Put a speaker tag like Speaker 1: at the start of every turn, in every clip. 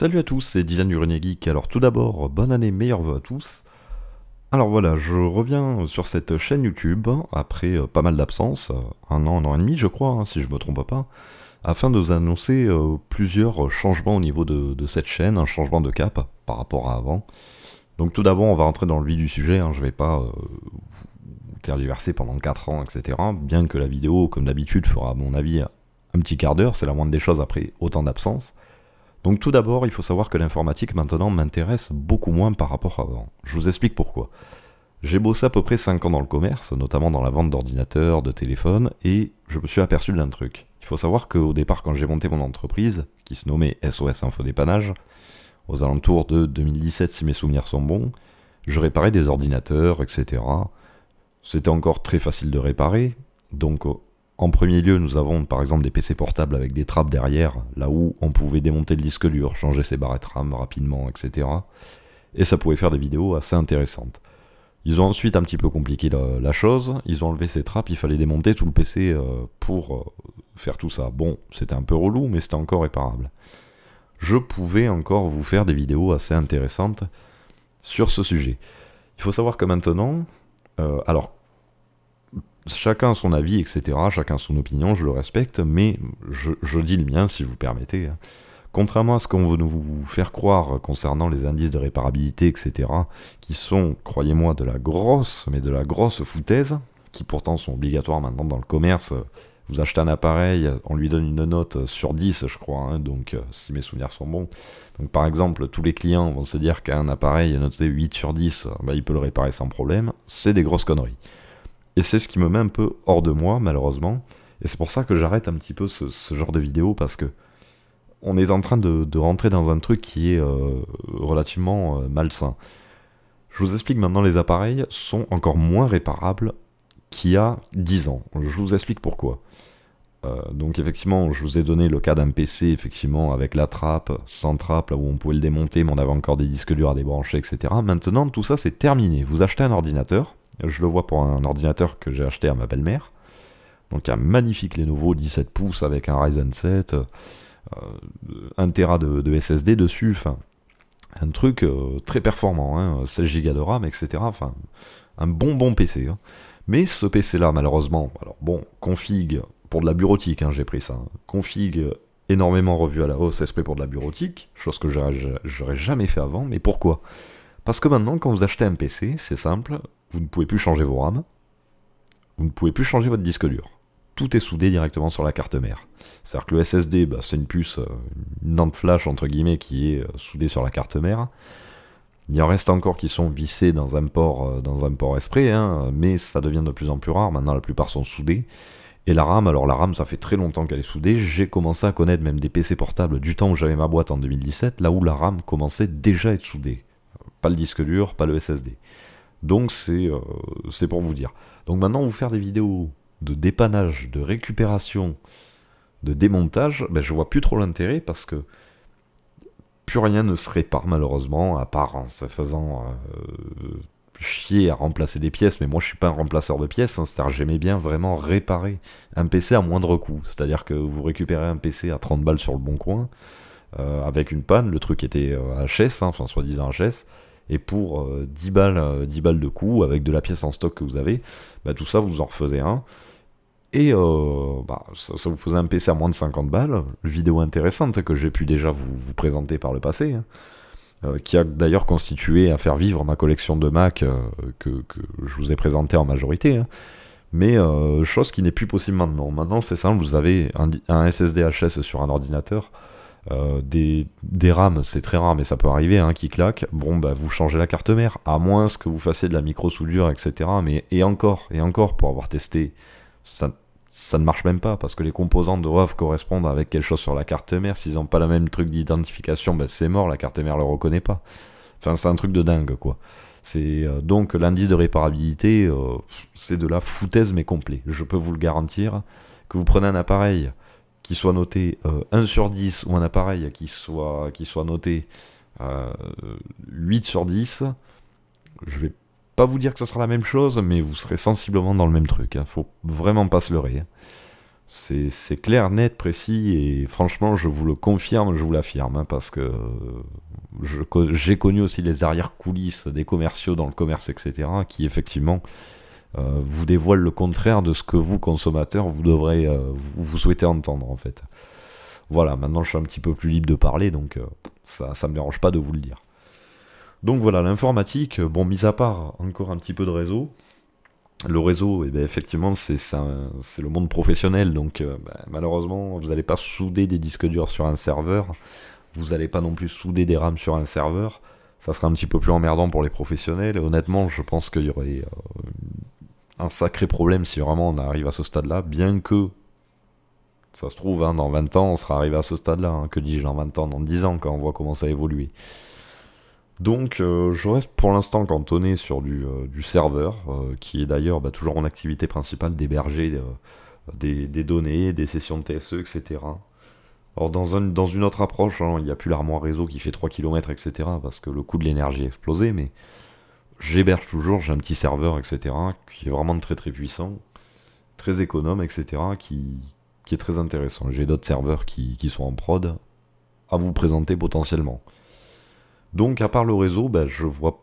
Speaker 1: Salut à tous, c'est Dylan du René Geek. Alors tout d'abord, bonne année, meilleurs vœux à tous. Alors voilà, je reviens sur cette chaîne YouTube après euh, pas mal d'absence, euh, un an, un an et demi je crois, hein, si je me trompe pas, afin de vous annoncer euh, plusieurs changements au niveau de, cette chaîne, un changement de cap par rapport à avant. Donc tout d'abord, on va rentrer dans le vif du sujet, je hein, je vais pas euh, tergiverser pendant 4 ans, etc. Bien que la vidéo, comme d'habitude, fera à mon avis un petit quart d'heure, c'est la moindre des choses après autant d'absence. Donc tout d'abord, il faut savoir que l'informatique maintenant m'intéresse beaucoup moins par rapport à avant. Je vous explique pourquoi. J'ai bossé à peu près 5 ans dans le commerce, notamment dans la vente d'ordinateurs, de téléphones, et je me suis aperçu d'un truc. Il faut savoir qu'au départ, quand j'ai monté mon entreprise, qui se nommait SOS Info Dépannage, aux alentours de 2017 si mes souvenirs sont bons, je réparais des ordinateurs, etc. C'était encore très facile de réparer, donc en premier lieu, nous avons par exemple des PC portables avec des trappes derrière, là où on pouvait démonter le disque dur, changer ses barrettes RAM rapidement, etc. Et ça pouvait faire des vidéos assez intéressantes. Ils ont ensuite un petit peu compliqué la, chose, ils ont enlevé ces trappes, il fallait démonter tout le PC euh, pour euh, faire tout ça. Bon, c'était un peu relou, mais c'était encore réparable. Je pouvais encore vous faire des vidéos assez intéressantes sur ce sujet. Il faut savoir que maintenant, euh, alors chacun a son avis, etc. Chacun son opinion, je le respecte, mais je, dis le mien si vous permettez. Hein. Contrairement à ce qu'on veut nous faire croire concernant les indices de réparabilité, etc., qui sont, croyez-moi, de la grosse, mais de la grosse foutaise, qui pourtant sont obligatoires maintenant dans le commerce. Vous achetez un appareil, on lui donne une note sur 10, je crois, hein, donc euh, si mes souvenirs sont bons. Donc par exemple, tous les clients vont se dire qu'un appareil noté 8 sur 10, bah, il peut le réparer sans problème. C'est des grosses conneries. Et c'est ce qui me met un peu hors de moi, malheureusement. Et c'est pour ça que j'arrête un petit peu ce, genre de vidéo, parce que on est en train de, rentrer dans un truc qui est euh, relativement euh, malsain. Je vous explique maintenant, les appareils sont encore moins réparables qu'il y a 10 ans. Je vous explique pourquoi. Euh, donc effectivement, je vous ai donné le cas d'un PC, effectivement, avec la trappe, sans trappe, là où on pouvait le démonter, mais on avait encore des disques durs à débrancher, etc. Maintenant, tout ça, c'est terminé. Vous achetez un ordinateur, je le vois pour un ordinateur que j'ai acheté à ma belle-mère. Donc un magnifique Lenovo 17 pouces avec un Ryzen 7, 1 euh, Tera de, SSD dessus, enfin un truc euh, très performant, 16 hein, Go de RAM, etc. Enfin un bon bon PC. Hein. Mais ce PC-là, malheureusement, alors bon, config pour de la bureautique, hein, j'ai pris ça. Config énormément revu à la hausse, SP pour de la bureautique, chose que j'aurais jamais fait avant, mais pourquoi Parce que maintenant, quand vous achetez un PC, c'est simple, vous ne pouvez plus changer vos RAM, vous ne pouvez plus changer votre disque dur. Tout est soudé directement sur la carte mère. C'est-à-dire que le SSD, bah, c'est une puce, euh, une lampe flash entre guillemets qui est euh, soudée sur la carte mère. Il en reste encore qui sont vissés dans un port, euh, dans un port esprit, hein, mais ça devient de plus en plus rare. Maintenant, la plupart sont soudés. Et la RAM, alors la RAM, ça fait très longtemps qu'elle est soudée. J'ai commencé à connaître même des PC portables du temps où j'avais ma boîte en 2017, là où la RAM commençait déjà à être soudée. Pas le disque dur, pas le SSD. Donc euh, c'est pour vous dire. Donc maintenant, vous faire des vidéos de dépannage, de récupération, de démontage, ben, je vois plus trop l'intérêt parce que plus rien ne se répare malheureusement, à part en se faisant euh, chier à remplacer des pièces, mais moi je suis pas un remplaceur de pièces, hein. c'est-à-dire j'aimais bien vraiment réparer un PC à moindre coût, c'est-à-dire que vous récupérez un PC à 30 balles sur le bon coin, euh, avec une panne, le truc était HS, hein, enfin soi-disant HS, et pour 10 euh, balles, 10 euh, balles de coût, avec de la pièce en stock que vous avez, bah, tout ça vous en refaisez un. Et euh, bah, ça, vous faisait un PC à moins de 50 balles, vidéo intéressante que j'ai pu déjà vous, présenter par le passé, hein. qui a d'ailleurs constitué à faire vivre ma collection de Mac que, je vous ai présenté en majorité. Hein. mais chose qui n'est plus possible maintenant. Maintenant, c'est simple, vous avez un, un SSD HS sur un ordinateur, euh, des, des c'est très rare, mais ça peut arriver, hein, qui claque. Bon, bah, vous changez la carte mère, à moins que vous fassiez de la micro-soudure, etc. Mais, et encore, et encore, pour avoir testé, ça, ça ne marche même pas, parce que les composants doivent correspondre avec quelque chose sur la carte mère. S'ils n'ont pas le même truc d'identification, bah, c'est mort, la carte mère ne le reconnaît pas. Enfin, c'est un truc de dingue, quoi. C'est euh, donc l'indice de réparabilité, euh, c'est de la foutaise mais complet. Je peux vous le garantir. Que vous prenez un appareil soit noté 1 euh, sur 10 ou un appareil qui soit, qui noté 8 euh, sur 10, je vais pas vous dire que ça sera la même chose, mais vous serez sensiblement dans le même truc. Hein. Faut vraiment pas se leurrer. Hein. C'est clair, net, précis, et franchement, je vous le confirme, je vous l'affirme, hein, parce que euh, j'ai connu aussi les arrières-coulisses des commerciaux dans le commerce, etc., qui effectivement euh, vous dévoile le contraire de ce que vous, consommateurs, vous devrez, euh, vous, souhaitez entendre en fait. Voilà, maintenant je suis un petit peu plus libre de parler, donc euh, ça ne me dérange pas de vous le dire. Donc voilà, l'informatique, bon, mis à part encore un petit peu de réseau, le réseau, eh bien, effectivement, c'est le monde professionnel, donc ben, malheureusement, vous n'allez pas souder des disques durs sur un serveur, vous n'allez pas non plus souder des RAM sur un serveur, ça serait un petit peu plus emmerdant pour les professionnels, et honnêtement, je pense qu'il y aurait un sacré problème si vraiment on arrive à ce stade-là, bien que ça se trouve, hein, dans 20 ans, on sera arrivé à ce stade-là. Hein. Que dis-je dans 20 ans, dans 10 ans, quand on voit comment ça évolue. Donc, euh, je reste pour l'instant cantonné sur du, euh, serveur, euh, qui est d'ailleurs bah, toujours mon activité principale d'héberger des, données, des sessions de TSE, etc. Or, dans, dans une autre approche, hein, il n'y a plus l'armoire réseau qui fait 3 km, etc., parce que le coût de l'énergie a explosé, mais j'héberge toujours, j'ai un petit serveur, etc., qui est vraiment très très puissant, très économe, etc., qui, qui est très intéressant. J'ai d'autres serveurs qui, qui, sont en prod à vous présenter potentiellement. Donc, à part le réseau, ben, je vois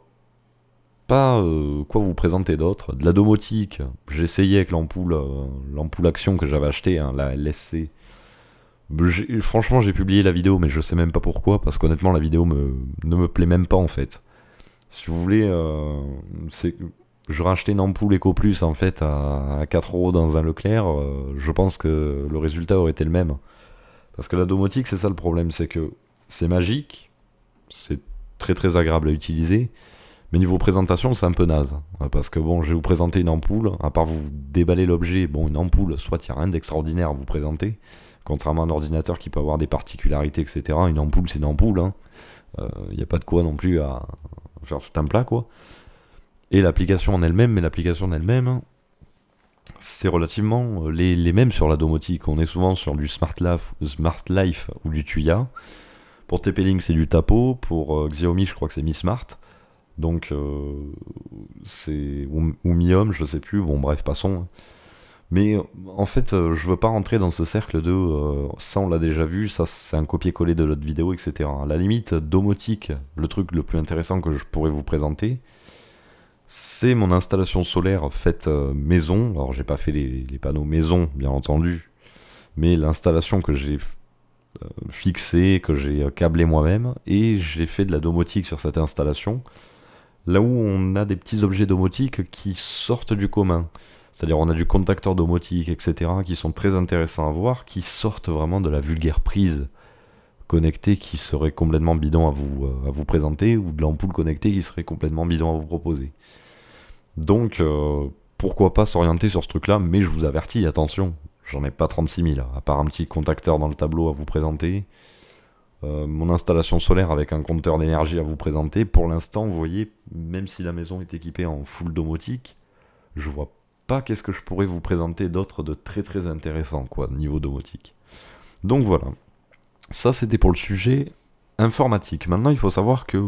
Speaker 1: pas euh, quoi vous présenter d'autre. De la domotique, j'ai essayé avec l'ampoule euh, l'ampoule action que j'avais acheté, hein, la LSC. Franchement, j'ai publié la vidéo, mais je sais même pas pourquoi, parce qu'honnêtement, la vidéo ne me plaît même pas en fait. Si vous voulez, euh, je rachetais une ampoule EcoPlus en fait à, 4 euros dans un Leclerc, euh, je pense que le résultat aurait été le même. Parce que la domotique, c'est ça le problème, c'est que c'est magique, c'est très très agréable à utiliser, mais niveau présentation, c'est un peu naze. Parce que bon, je vais vous présenter une ampoule, à part vous déballer l'objet, bon, une ampoule, soit il n'y a rien d'extraordinaire à vous présenter, contrairement à un ordinateur qui peut avoir des particularités, etc. Une ampoule, c'est une ampoule, il hein. n'y euh, a pas de quoi non plus à, faire tout un plat quoi. Et l'application en elle-même, mais l'application en elle-même, hein, c'est relativement euh, les, les, mêmes sur la domotique. On est souvent sur du Smart Life, Smart Life ou du Tuya. Pour TP-Link, c'est du Tapo. Pour euh, Xiaomi, je crois que c'est Mi Smart. Donc, euh, c'est. Ou, ou Mi Home, je sais plus. Bon, bref, passons. Hein. Mais en fait, euh, je veux pas rentrer dans ce cercle de euh, ça on l'a déjà vu, ça c'est un copier-coller de l'autre vidéo, etc. À la limite, domotique, le truc le plus intéressant que je pourrais vous présenter, c'est mon installation solaire faite euh, maison. Alors j'ai pas fait les, les, panneaux maison, bien entendu, mais l'installation que j'ai fixée, que j'ai câblée moi-même, et j'ai fait de la domotique sur cette installation, là où on a des petits objets domotiques qui sortent du commun. C'est-à-dire on a du contacteur domotique, etc., qui sont très intéressants à voir, qui sortent vraiment de la vulgaire prise connectée qui serait complètement bidon à vous, euh, à vous présenter, ou de l'ampoule connectée qui serait complètement bidon à vous proposer. Donc, euh, pourquoi pas s'orienter sur ce truc-là, mais je vous avertis, attention, j'en ai pas 36 000, à part un petit contacteur dans le tableau à vous présenter. Euh, mon installation solaire avec un compteur d'énergie à vous présenter. Pour l'instant, vous voyez, même si la maison est équipée en full domotique, je vois pas pas qu'est-ce que je pourrais vous présenter d'autre de très très intéressant, quoi, niveau domotique. Donc voilà. Ça, c'était pour le sujet informatique. Maintenant, il faut savoir que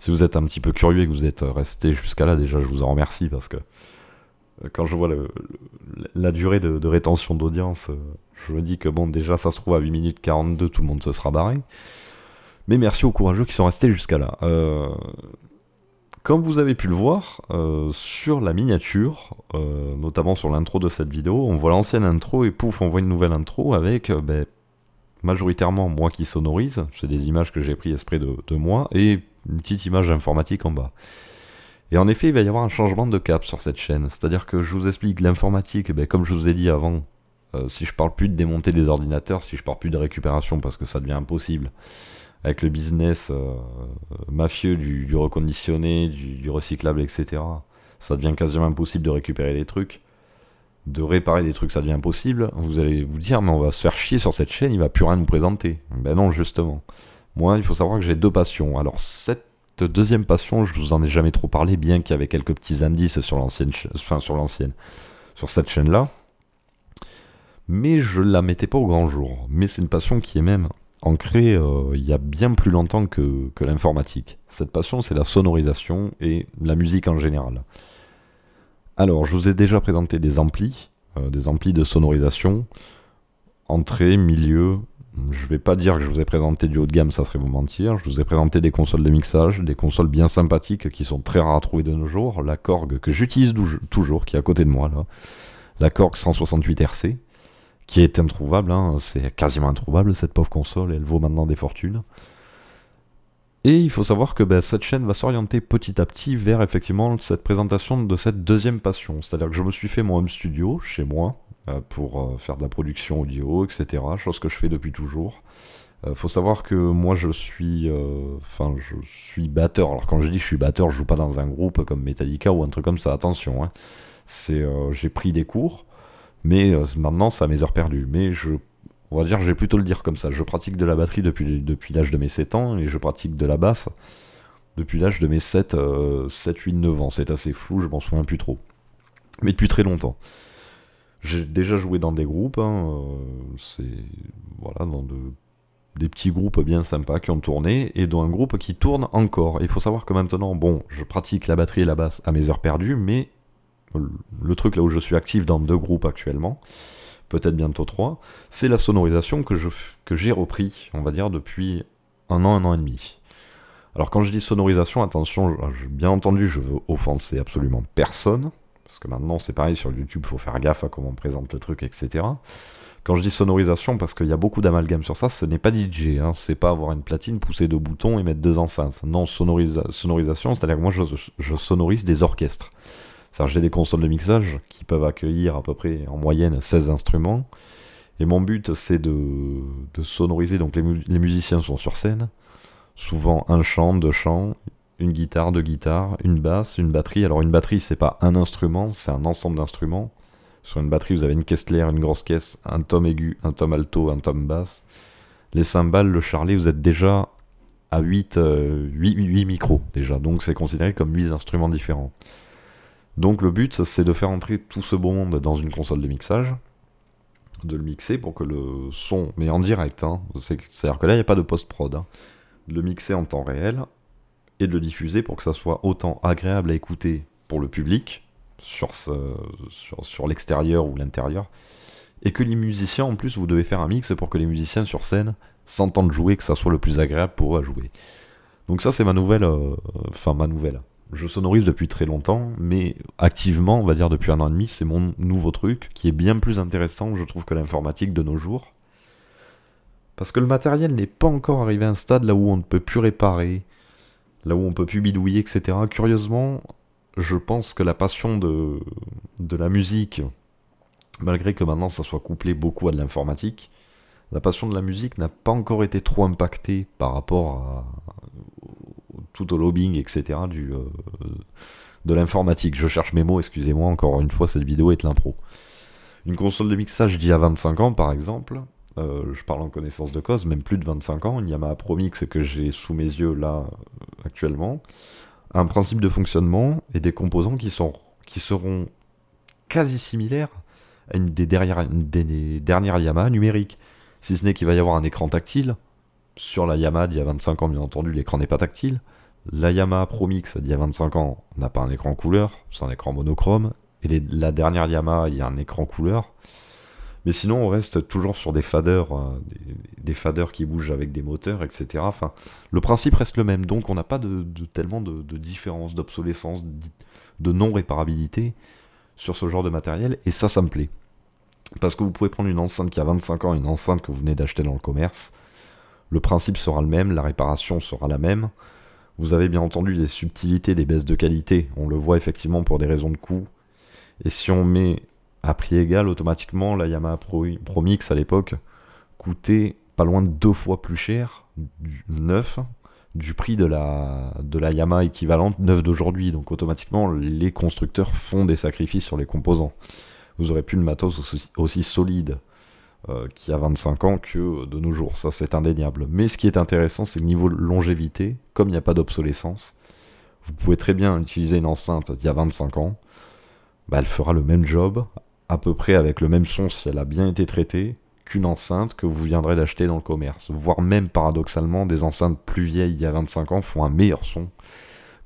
Speaker 1: si vous êtes un petit peu curieux et que vous êtes resté jusqu'à là, déjà, je vous en remercie parce que euh, quand je vois la durée de, rétention d'audience, euh, je me dis que bon, déjà, ça se trouve à 8 minutes 42, tout le monde se sera barré. Mais merci aux courageux qui sont restés jusqu'à là. Euh, comme vous avez pu le voir, euh, sur la miniature, euh, notamment sur l'intro de cette vidéo, on voit l'ancienne intro et pouf, on voit une nouvelle intro avec euh, ben, majoritairement moi qui sonorise, c'est des images que j'ai pris esprit de, moi, et une petite image informatique en bas. Et en effet, il va y avoir un changement de cap sur cette chaîne, c'est-à-dire que je vous explique l'informatique, ben, comme je vous ai dit avant, si je parle plus de démonter des ordinateurs, si je parle plus de récupération parce que ça devient impossible, avec le business euh, mafieux du, reconditionné, du, recyclable, etc. Ça devient quasiment impossible de récupérer les trucs. De réparer des trucs, ça devient impossible. Vous allez vous dire, mais on va se faire chier sur cette chaîne, il va plus rien nous présenter. Ben non, justement. Moi, il faut savoir que j'ai deux passions. Alors, cette deuxième passion, je vous en ai jamais trop parlé, bien qu'il y avait quelques petits indices sur l'ancienne, enfin, sur l'ancienne, sur cette chaîne-là. Mais je la mettais pas au grand jour. Mais c'est une passion qui est même ancrée euh, il y a bien plus longtemps que, l'informatique. Cette passion, c'est la sonorisation et la musique en général. Alors, je vous ai déjà présenté des amplis, euh, des amplis de sonorisation, entrée, milieu. Je ne vais pas dire que je vous ai présenté du haut de gamme, ça serait vous mentir. Je vous ai présenté des consoles de mixage, des consoles bien sympathiques qui sont très rares à trouver de nos jours. La Korg que j'utilise toujours, qui est à côté de moi là, la Korg 168 RC qui est introuvable, hein. c'est quasiment introuvable cette pauvre console, elle vaut maintenant des fortunes. Et il faut savoir que ben, cette chaîne va s'orienter petit à petit vers effectivement cette présentation de cette deuxième passion. C'est-à-dire que je me suis fait mon home studio chez moi euh, pour euh, faire de la production audio, etc. Chose que je fais depuis toujours. il euh, faut savoir que moi je suis, enfin je suis batteur. Alors quand je dis je suis batteur, je joue pas dans un groupe comme Metallica ou un truc comme ça. Attention, hein. c'est j'ai pris des cours. Mais euh, maintenant, ça mes heures perdues. Mais je, on va dire, je vais plutôt le dire comme ça. Je pratique de la batterie depuis, depuis l'âge de mes 7 ans et je pratique de la basse depuis l'âge de mes 7, 7 8, 9 ans. C'est assez flou, je m'en souviens plus trop. Mais depuis très longtemps. J'ai déjà joué dans des groupes, hein, euh, c'est voilà, dans des petits groupes bien sympas qui ont tourné et dans un groupe qui tourne encore. Il faut savoir que maintenant, bon, je pratique la batterie et la basse à mes heures perdues, mais le truc là où je suis actif dans deux groupes actuellement, peut-être bientôt trois, c'est la sonorisation que, j'ai repris, on va dire, depuis un an, un an et demi. Alors quand je dis sonorisation, attention, bien entendu, je veux offenser absolument personne, parce que maintenant c'est pareil sur YouTube, faut faire gaffe à comment on présente le truc, etc. Quand je dis sonorisation, parce qu'il y a beaucoup d'amalgames sur ça, ce n'est pas DJ, hein, c'est pas avoir une platine, pousser deux boutons et mettre deux enceintes. Non, sonorisation, c'est-à-dire moi je sonorise des orchestres j'ai des consoles de mixage qui peuvent accueillir à peu près en moyenne 16 instruments. Et mon but, c'est de, sonoriser. Donc les, musiciens sont sur scène, souvent un chant, deux chants, une guitare, deux guitares, une basse, une batterie. Alors une batterie, c'est pas un instrument, c'est un ensemble d'instruments. Sur une batterie, vous avez une caisse claire, une grosse caisse, un tome aigu, un tome alto, un tome basse. Les cymbales, le charlet, vous êtes déjà à 8, 8 euh, micros déjà. Donc c'est considéré comme 8 instruments différents. Donc le but, c'est de faire entrer tout ce bon monde dans une console de mixage, de le mixer pour que le son, mais en direct, hein, c'est-à-dire que là, il n'y a pas de post-prod, hein. de le mixer en temps réel et de le diffuser pour que ça soit autant agréable à écouter pour le public, sur, sur, l'extérieur ou l'intérieur, et que les musiciens, en plus, vous devez faire un mix pour que les musiciens sur scène s'entendent jouer, que ça soit le plus agréable pour eux à jouer. Donc ça, c'est ma nouvelle, euh, enfin ma nouvelle, je sonorise depuis très longtemps, mais activement, on va dire depuis un an et demi, c'est mon nouveau truc qui est bien plus intéressant, je trouve, que l'informatique de nos jours. Parce que le matériel n'est pas encore arrivé à un stade là où on ne peut plus réparer, là où on ne peut plus bidouiller, etc. Curieusement, je pense que la passion de, de la musique, malgré que maintenant ça soit couplé beaucoup à de l'informatique, la passion de la musique n'a pas encore été trop impactée par rapport à, tout au lobbying, etc. Du, euh, de l'informatique. Je cherche mes mots, excusez-moi, encore une fois, cette vidéo est l'impro. Une console de mixage d'il y a 25 ans, par exemple, euh, je parle en connaissance de cause, même plus de 25 ans, Yamaha m'a ProMix que j'ai sous mes yeux là euh, actuellement, un principe de fonctionnement et des composants qui, sont, qui seront quasi similaires à une des, dernières des dernières Yamaha numériques. Si ce n'est qu'il va y avoir un écran tactile, sur la Yamaha d'il y a 25 ans bien entendu l'écran n'est pas tactile, la Yamaha Promix d'il y a 25 ans n'a pas un écran couleur, c'est un écran monochrome. Et la dernière Yamaha, il y a un écran couleur. Mais sinon, on reste toujours sur des faders, euh, des, qui bougent avec des moteurs, etc. Enfin, le principe reste le même, donc on n'a pas de, tellement de, de différence, d'obsolescence, de non-réparabilité sur ce genre de matériel, et ça, ça me plaît. Parce que vous pouvez prendre une enceinte qui a 25 ans, une enceinte que vous venez d'acheter dans le commerce, le principe sera le même, la réparation sera la même, vous avez bien entendu des subtilités, des baisses de qualité. On le voit effectivement pour des raisons de coût. Et si on met à prix égal, automatiquement, la Yamaha Pro, mix à l'époque coûtait pas loin de deux fois plus cher, du neuf, du prix de la, de la Yamaha équivalente neuf d'aujourd'hui. Donc automatiquement, les constructeurs font des sacrifices sur les composants. Vous aurez plus de matos aussi solide euh, qui a 25 ans que euh, de nos jours. Ça, c'est indéniable. Mais ce qui est intéressant, c'est le niveau de longévité, comme il n'y a pas d'obsolescence, vous pouvez très bien utiliser une enceinte d'il y a 25 ans. Bah, elle fera le même job, à peu près avec le même son si elle a bien été traitée, qu'une enceinte que vous viendrez d'acheter dans le commerce. Voire même paradoxalement, des enceintes plus vieilles d'il y a 25 ans font un meilleur son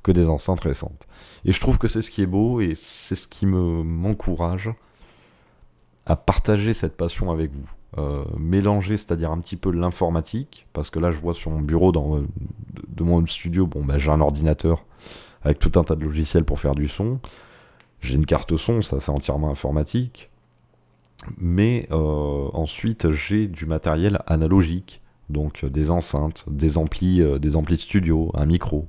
Speaker 1: que des enceintes récentes. Et je trouve que c'est ce qui est beau et c'est ce qui me m'encourage à partager cette passion avec vous. Euh, mélanger, c'est-à-dire un petit peu l'informatique, parce que là je vois sur mon bureau dans, euh, de, mon studio, bon bah, j'ai un ordinateur avec tout un tas de logiciels pour faire du son, j'ai une carte son, ça c'est entièrement informatique, mais euh, ensuite j'ai du matériel analogique, donc des enceintes, des amplis, des amplis de studio, un micro,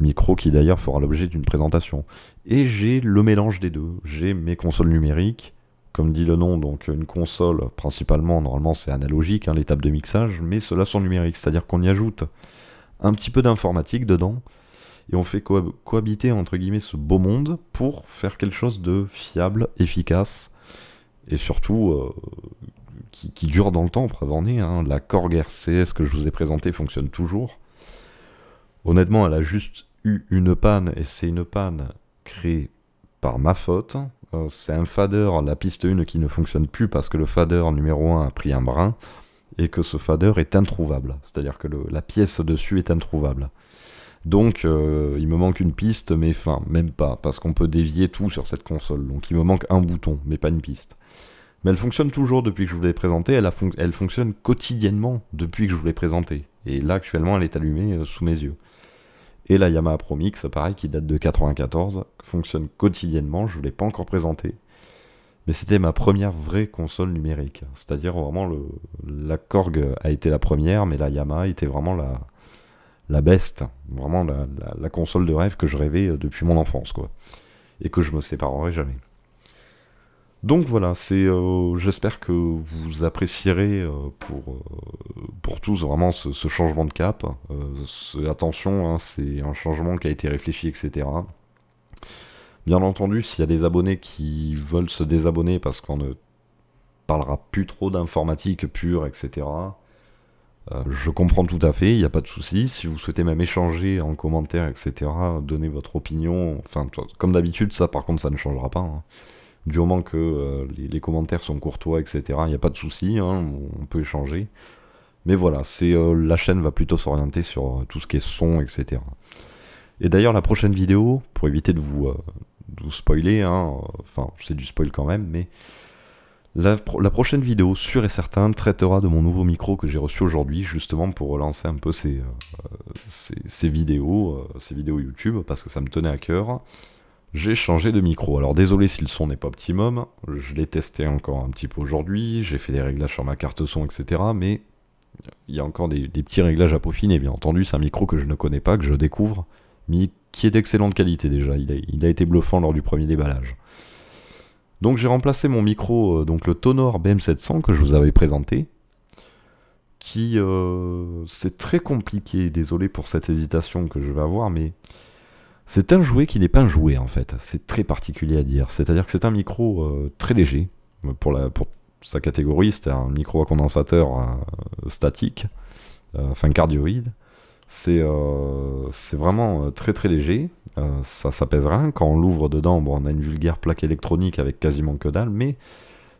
Speaker 1: micro qui d'ailleurs fera l'objet d'une présentation, et j'ai le mélange des deux, j'ai mes consoles numériques, comme dit le nom, donc une console, principalement, normalement c'est analogique, hein, l'étape de mixage, mais cela sont numériques, c'est-à-dire qu'on y ajoute un petit peu d'informatique dedans, et on fait cohabiter entre guillemets ce beau monde pour faire quelque chose de fiable, efficace, et surtout euh, qui, dure dans le temps, preuve en est, hein. la Korg RCS que je vous ai présentée fonctionne toujours. Honnêtement, elle a juste eu une panne, et c'est une panne créée par ma faute, euh, c'est un fader, la piste 1 qui ne fonctionne plus parce que le fader numéro 1 a pris un brin, et que ce fader est introuvable, c'est-à-dire que la pièce dessus est introuvable. Donc euh, il me manque une piste, mais enfin, même pas, parce qu'on peut dévier tout sur cette console, donc il me manque un bouton, mais pas une piste. Mais elle fonctionne toujours depuis que je vous l'ai présentée, elle, elle fonctionne quotidiennement depuis que je vous l'ai présentée, et là actuellement elle est allumée euh, sous mes yeux. Et la Yamaha Promix, pareil, qui date de 94, fonctionne quotidiennement, je ne l'ai pas encore présenté. Mais c'était ma première vraie console numérique. C'est-à-dire vraiment, le, la Korg a été la première, mais la Yamaha était vraiment la, la best, vraiment la, la, la console de rêve que je rêvais euh, depuis mon enfance, quoi. Et que je me séparerai jamais. Donc voilà, c'est. Euh, j'espère que vous apprécierez euh, euh, pour, tous vraiment ce, changement de cap. attention, hein, c'est un changement qui a été réfléchi, etc. Bien entendu, s'il y a des abonnés qui veulent se désabonner parce qu'on ne parlera plus trop d'informatique pure, etc. je comprends tout à fait, il n'y a pas de souci. Si vous souhaitez même échanger en commentaire, etc., Donner votre opinion. Enfin, comme d'habitude, ça par contre, ça ne changera pas. Hein du que euh, les, commentaires sont courtois, etc., il n'y a pas de souci, hein, on peut échanger. Mais voilà, c'est euh, la chaîne va plutôt s'orienter sur euh, tout ce qui est son, etc. Et d'ailleurs, la prochaine vidéo, pour éviter de vous, spoiler, hein, enfin, c'est du spoil quand même, mais la, prochaine vidéo, sûre et certain, traitera de mon nouveau micro que j'ai reçu aujourd'hui, justement pour relancer un peu ces vidéos, ces vidéos YouTube, parce que ça me tenait à cœur j'ai changé de micro. Alors désolé si le son n'est pas optimum, je l'ai testé encore un petit peu aujourd'hui, j'ai fait des réglages sur ma carte son, etc. Mais il y a encore des, petits réglages à peaufiner, bien entendu. C'est un micro que je ne connais pas, que je découvre, mais qui est d'excellente qualité déjà. Il a, été bluffant lors du premier déballage. Donc j'ai remplacé mon micro, euh, donc le Tonor BM700 que je vous avais présenté, qui euh, c'est très compliqué. Désolé pour cette hésitation que je vais avoir, mais c'est un jouet qui n'est pas un jouet en fait, c'est très particulier à dire. C'est-à-dire que c'est un micro euh, très léger euh, pour, sa catégorie, c'est un micro à condensateur euh, statique, enfin cardioïde. C'est vraiment très très léger, ça, ça rien. Quand on l'ouvre dedans, on a une vulgaire plaque électronique avec quasiment que dalle, mais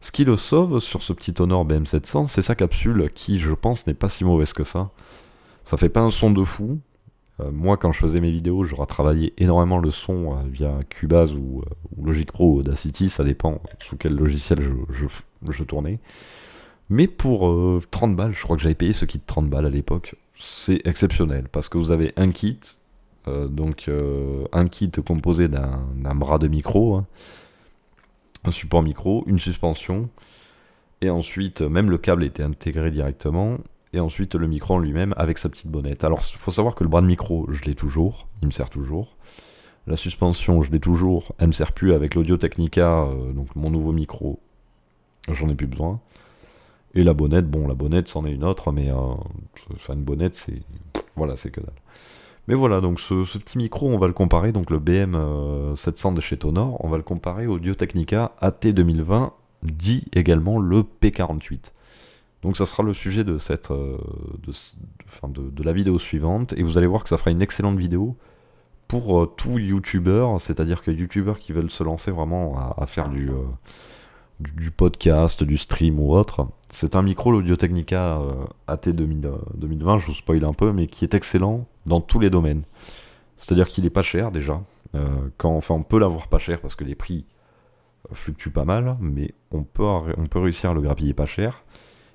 Speaker 1: ce qui le sauve sur ce petit Honor BM700, c'est sa capsule qui, je pense, n'est pas si mauvaise que ça. Ça fait pas un son de fou, euh, moi, quand je faisais mes vidéos, j'aurais travaillé énormément le son euh, via Cubase euh, ou, Logic Pro ou ça dépend sous quel logiciel je, tournais. Mais pour 30 balles, je crois que j'avais payé ce kit 30 balles à l'époque. C'est exceptionnel parce que vous avez un kit, donc un kit composé d'un bras de micro, hein, un support micro, une suspension, et ensuite même le câble était intégré directement et ensuite le micro en lui-même avec sa petite bonnette. Alors il faut savoir que le bras de micro, je l'ai toujours, il me sert toujours. La suspension, je l'ai toujours, elle me sert plus avec l'Audio Technica, euh, donc mon nouveau micro, j'en ai plus besoin. Et la bonnette, bon, la bonnette, c'en est une autre, mais euh, enfin une bonnette, c'est voilà, c'est que dalle. Mais voilà, donc ce, ce, petit micro, on va le comparer, donc le BM700 euh, de chez Tonor, on va le comparer au Audio Technica AT 2020, dit également le P48. Donc ça sera le sujet de, cette, euh, de, la vidéo suivante, et vous allez voir que ça fera une excellente vidéo pour euh, tout youtubeur, c'est-à-dire que youtubeurs qui veulent se lancer vraiment à, faire euh, du, podcast, du stream ou autre. C'est un micro, l'Audio Technica AT 2020, je vous spoil un peu, mais qui est excellent dans tous les domaines. C'est-à-dire qu'il est pas cher déjà. quand, enfin, on peut l'avoir pas cher parce que les prix fluctuent pas mal, mais on peut, on peut réussir à le grappiller pas cher.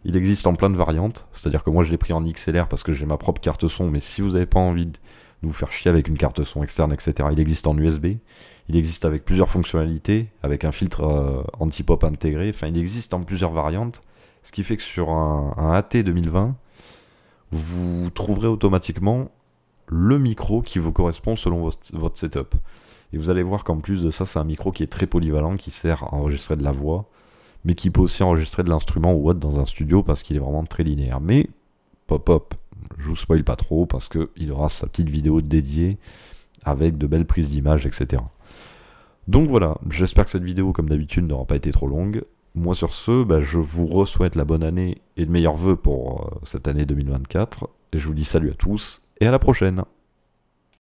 Speaker 1: Il existe en plein de variantes, c'est-à-dire que moi je l'ai pris en XLR parce que j'ai ma propre carte son, mais si vous n'avez pas envie de vous faire chier avec une carte son externe, etc., il existe en USB, il existe avec plusieurs fonctionnalités, avec un filtre euh, anti-pop intégré, enfin il existe en plusieurs variantes, ce qui fait que sur un AT 2020, vous trouverez automatiquement le micro qui vous correspond selon votre setup. Et vous allez voir qu'en plus de ça, c'est un micro qui est très polyvalent, qui sert à enregistrer de la voix, mais qui peut aussi enregistrer de l'instrument ou autre dans un studio parce qu'il est vraiment très linéaire. Mais pop up, je vous spoil pas trop parce qu'il aura sa petite vidéo dédiée avec de belles prises d'images, etc. Donc voilà, j'espère que cette vidéo, comme d'habitude, n'aura pas été trop longue. Moi sur ce, bah, je vous re-souhaite la bonne année et de meilleurs voeux pour euh, cette année 2024. Et je vous dis salut à tous et à la prochaine